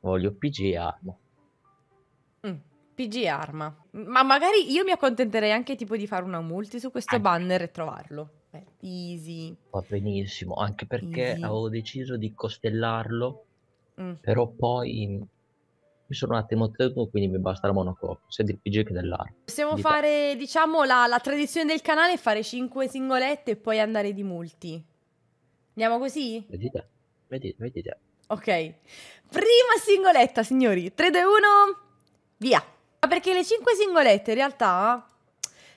Voglio PG e arma. Mm, PG e arma. Ma magari io mi accontenterei anche tipo di fare una multi su questo anche. banner e trovarlo. Beh, easy. Va benissimo, anche perché easy. avevo deciso di costellarlo, mm. però poi mi sono un attimo tenuto, quindi mi basta la monocop, sia del PG che dell'arma. Possiamo di fare, te. diciamo, la, la, tradizione del canale, fare 5 singolette e poi andare di multi. Andiamo così? Vedete, vedete, vedete. Ok. Prima singoletta, signori. 3, 2, 1. Via. Ma perché le 5 singolette in realtà,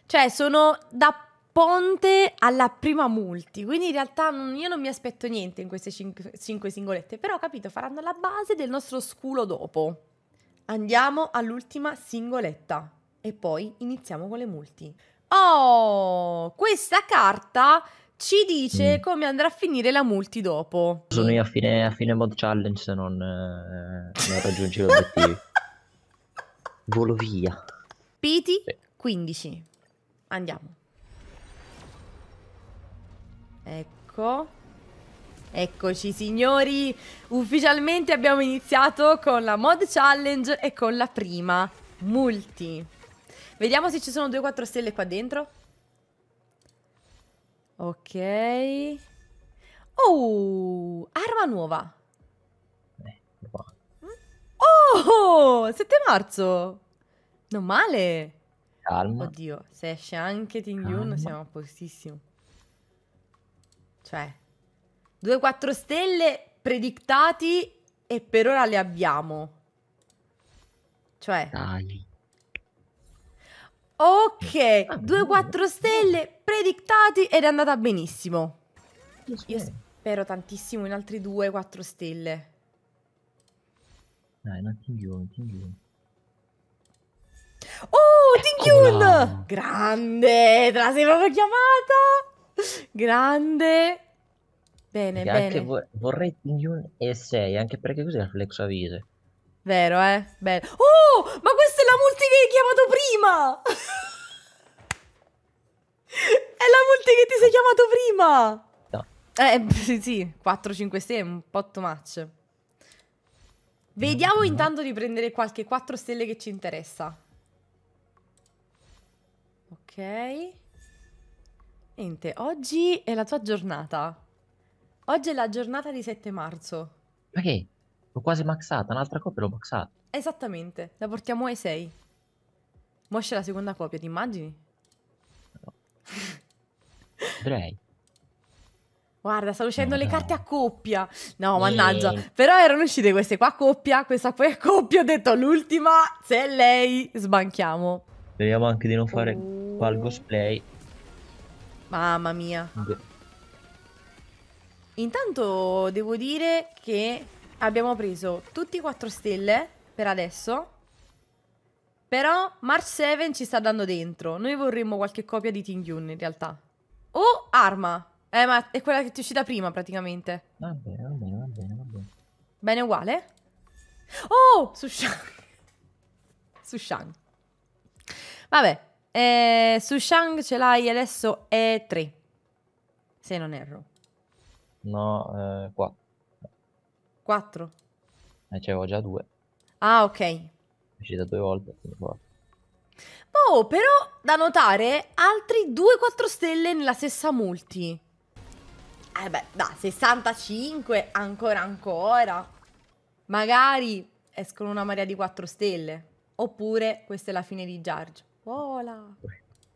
cioè, sono da ponte alla prima multi. Quindi in realtà non, io non mi aspetto niente in queste 5 singolette. Però capito, faranno la base del nostro sculo dopo. Andiamo all'ultima singoletta. E poi iniziamo con le multi. Oh, questa carta ci dice mm. come andrà a finire la multi dopo. Sono io a fine, a fine mod challenge se non, eh, non raggiungi l'obiettivo. Volo via. Piti 15. Andiamo. Ecco. Eccoci signori, ufficialmente abbiamo iniziato con la mod challenge e con la prima multi. Vediamo se ci sono 2-4 stelle qua dentro. Ok. Oh, arma nuova. oh, 7 marzo. Non male. Calma. Oddio, se esce anche Team Yun siamo a postissimo. Cioè, 2-4 stelle predictati e per ora le abbiamo. Cioè... Dai. Ok, 2 eh, ah, quattro stelle, predictati ed è andata benissimo. Io spero tantissimo in altri 2 quattro stelle. Dai, non ti chiudo, ti chiudo. Oh, Grande! Te la sei proprio chiamata! Grande! Bene, e bene. Vo vorrei Tingyun e 6, anche perché così la flex avvise. Vero, eh? Bello. Oh, ma questa è la multi che chiama chiamato prima! è la multi che ti sei chiamato prima! No. Eh, sì, sì, 4-5 stelle, un po' too much. Vediamo intanto di prendere qualche 4 stelle che ci interessa. Ok. Niente, oggi è la tua giornata. Oggi è la giornata di 7 marzo. Ma okay. che? L'ho quasi maxata, un'altra coppia l'ho maxata. Esattamente, la portiamo ai 6. Mo' c'è la seconda copia, ti immagini? No. Potrei. Guarda, stanno uscendo no, le no. carte a coppia. No, mannaggia. Però erano uscite queste qua a coppia, questa poi a coppia. Ho detto l'ultima, se è lei, sbanchiamo. Speriamo anche di non fare uh. Oh. qua cosplay. Mamma mia. Beh. Intanto devo dire che abbiamo preso tutti i 4 stelle per adesso. Però March 7 ci sta dando dentro. Noi vorremmo qualche copia di Ting Yun in realtà. O oh, Arma. Eh, ma è quella che ti è uscita prima praticamente. Va bene, va bene, va bene, va bene. Bene uguale? Oh, su Shang. su Shang. Vabbè, eh, su Shang ce l'hai adesso E3. Se non erro. No, eh, 4. 4? Eh, ce già 2. Ah, ok uscita due volte. Oh, però da notare altri 2-4 stelle nella stessa multi. Eh beh, da 65, ancora ancora. Magari escono una marea di 4 stelle. Oppure questa è la fine di Jarge. Vola.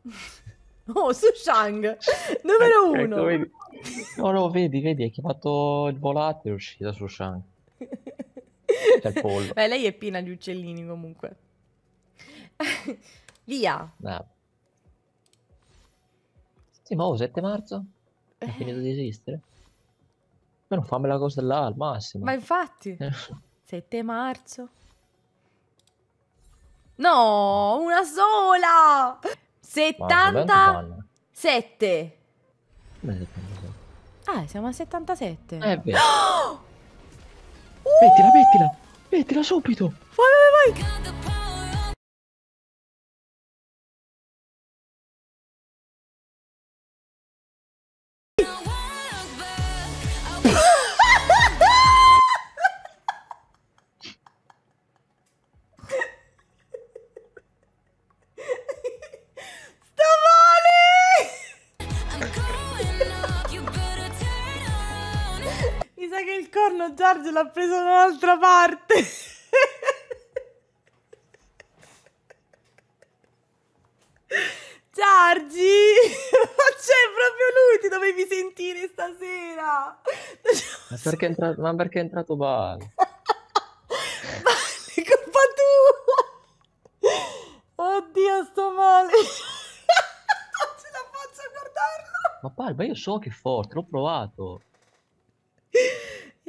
Oh, su Shang, numero ecco, uno. Ecco, vedi. No, no, vedi, vedi, hai chiamato il volante, è uscita su Shang. C'è il pollo. Beh, lei è piena di uccellini comunque. Via. Eh. Sì, ma 7 marzo? È eh. finito di esistere? Ma non fammi la cosa là al massimo. Ma infatti. 7 eh. marzo. No, una sola! 77. Ah, siamo a 77. Eh, è vero. Oh! Mettila, mettila. Mettila subito! Vai, vai, vai! Guarda che il corno Giorgio l'ha preso da un'altra parte. Giorgi, ma c'è proprio lui, ti dovevi sentire stasera. Ma perché è entrato, ma perché è entrato Bale? Bale, colpa tua. Oddio, sto male. non ce la faccio a guardarlo. Ma Bale, ma io so che è forte, l'ho provato.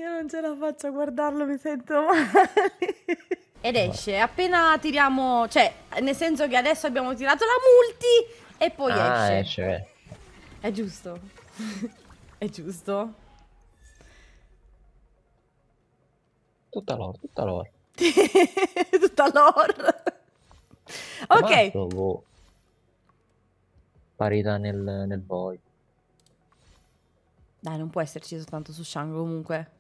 Io non ce la faccio a guardarlo, mi sento male. Ed esce, appena tiriamo, cioè, nel senso che adesso abbiamo tirato la multi e poi ah, esce. esce. È giusto. È giusto. Tutta lor, tutta lor. tutta lor. ok. Quanto, boh, Parità nel, nel voi. Dai, non può esserci soltanto su Shango comunque.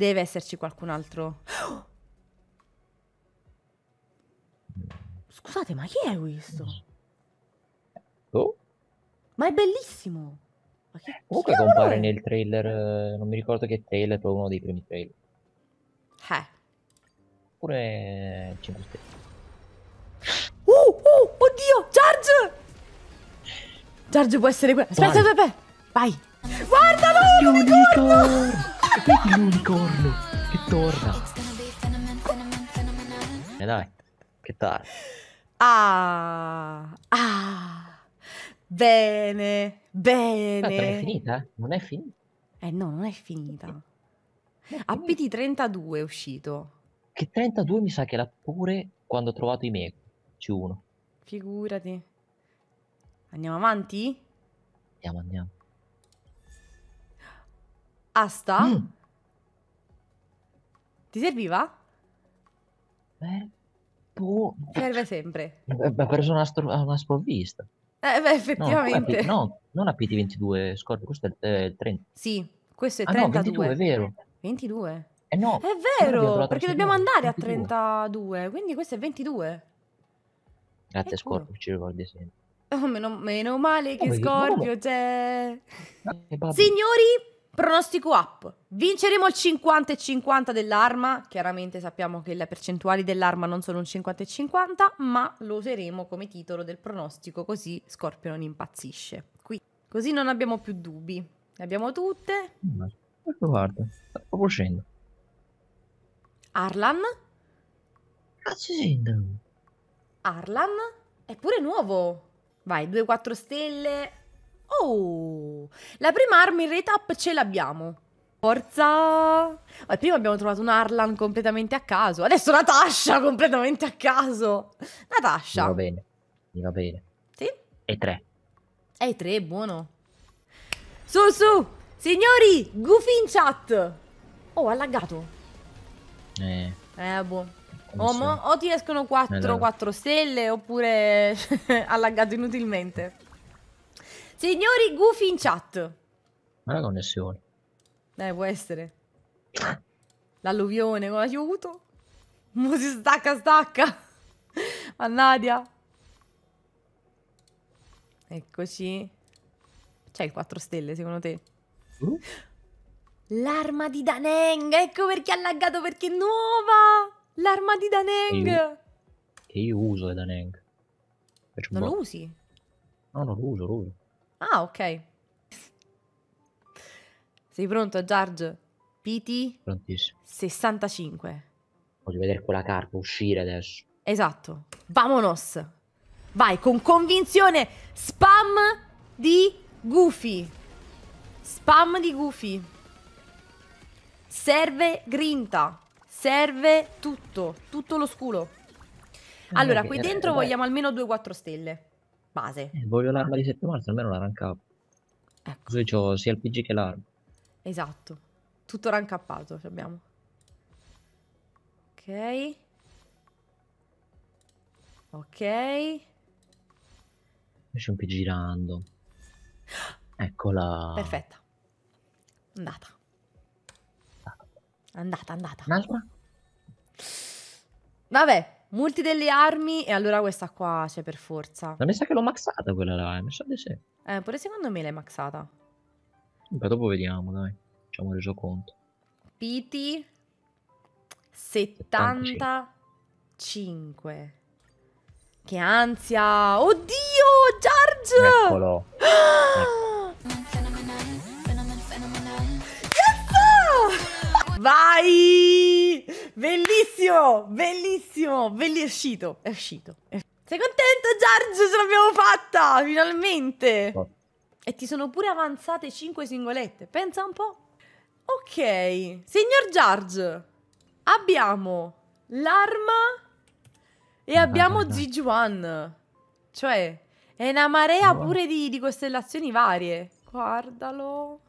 Deve esserci qualcun altro. Scusate, ma chi è questo? Oh? Ma è bellissimo! Ma chi, eh, Comunque compare è? nel trailer, eh, non mi ricordo che trailer, però uno dei primi trailer. Eh. Pure 5 stelle. Uh, uh, oddio, George! George può essere qua. Aspetta, aspetta, aspetta. Vai. Guardalo, l'unicorno! Che l'unicorno che torna. E eh, dai, che tardi. Ah, ah, bene, bene. Aspetta, è finita? Non è finita? Eh no, non è finita. APT 32 è uscito. Che 32 mi sa che l'ha pure quando ho trovato i miei. C1. Figurati. Andiamo avanti? Andiamo, andiamo. Asta? Mm. Ti serviva? Beh, boh. Serve sempre. Ha preso una, stro- una sprovvista. Eh beh, effettivamente. No, no, non la PT22, scordi, questo è il, eh, il 30. Sì, questo è ah, 32. No, 22, è vero. 22? Eh no. È vero, perché dobbiamo andare 22. a 32, quindi questo è 22. Grazie Scorpio, ci ricordi sempre. Oh, meno, meno, male che oh, Scorpio c'è. Cioè... Signori, Pronostico up. Vinceremo il 50 e 50 dell'arma. Chiaramente sappiamo che le percentuali dell'arma non sono un 50 e 50, ma lo useremo come titolo del pronostico, così Scorpio non impazzisce. Qui. Così non abbiamo più dubbi. Le abbiamo tutte. Guarda, sta proprio scendo. Arlan? Cazzo scendo. Arlan? È pure nuovo. Vai, 2-4 stelle, Oh, la prima arma in retap ce l'abbiamo. Forza! Oh, prima abbiamo trovato un Arlan completamente a caso. Adesso Natasha completamente a caso. Natasha. Mi va bene. Mi va bene. Sì? E tre. E tre, buono. Su, su! Signori, Goofy in chat. Oh, ha laggato. Eh. Eh, boh. O, o, ti escono 4, eh, 4 stelle oppure ha laggato inutilmente. Signori gufi in chat. Ma la connessione. Eh, può essere. L'alluvione, con ha aiuto. Mo si stacca, stacca. Mannadia. Eccoci. C'è il 4 stelle, secondo te? Mm? L'arma di Daneng, ecco perché ha laggato, perché è nuova! L'arma di Daneng! Che io, io, uso è Daneng. non lo usi? No, non lo uso, lo uso. Ah, ok. Sei pronto, George? PT? Prontissimo. 65. Voglio vedere quella carpa uscire adesso. Esatto. Vamonos. Vai, con convinzione. Spam di Goofy. Spam di Goofy. Serve grinta. Serve tutto. Tutto lo sculo. Allora, qui dentro vogliamo almeno 2-4 stelle. Base. Eh, voglio l'arma di 7 marzo, almeno la rank up. Ecco. Così ho sia il PG che l'arma. Esatto. Tutto rank ce abbiamo. Ok. Ok. C'è un PG random. Eccola. Perfetta. Andata. Andata, andata. Un'altra? Vabbè, Multi delle armi e allora questa qua c'è per forza. Ma mi sa che l'ho maxata quella là, eh, mi sa di sì. Eh, pure secondo me l'hai maxata. Beh, dopo vediamo, dai. Facciamo reso conto. Piti 75. Che ansia! Oddio, George! Eccolo. Ah! Ecco. Yes! Vai! Bellissimo, bellissimo, bellissimo, è uscito, è uscito. Sei contento Giorgio, ce l'abbiamo fatta, finalmente! Oh. E ti sono pure avanzate 5 singolette, pensa un po'. Ok, signor Giorgio, abbiamo l'arma e abbiamo ah, Gijuan. Cioè, è una marea pure di, di costellazioni varie. Guardalo.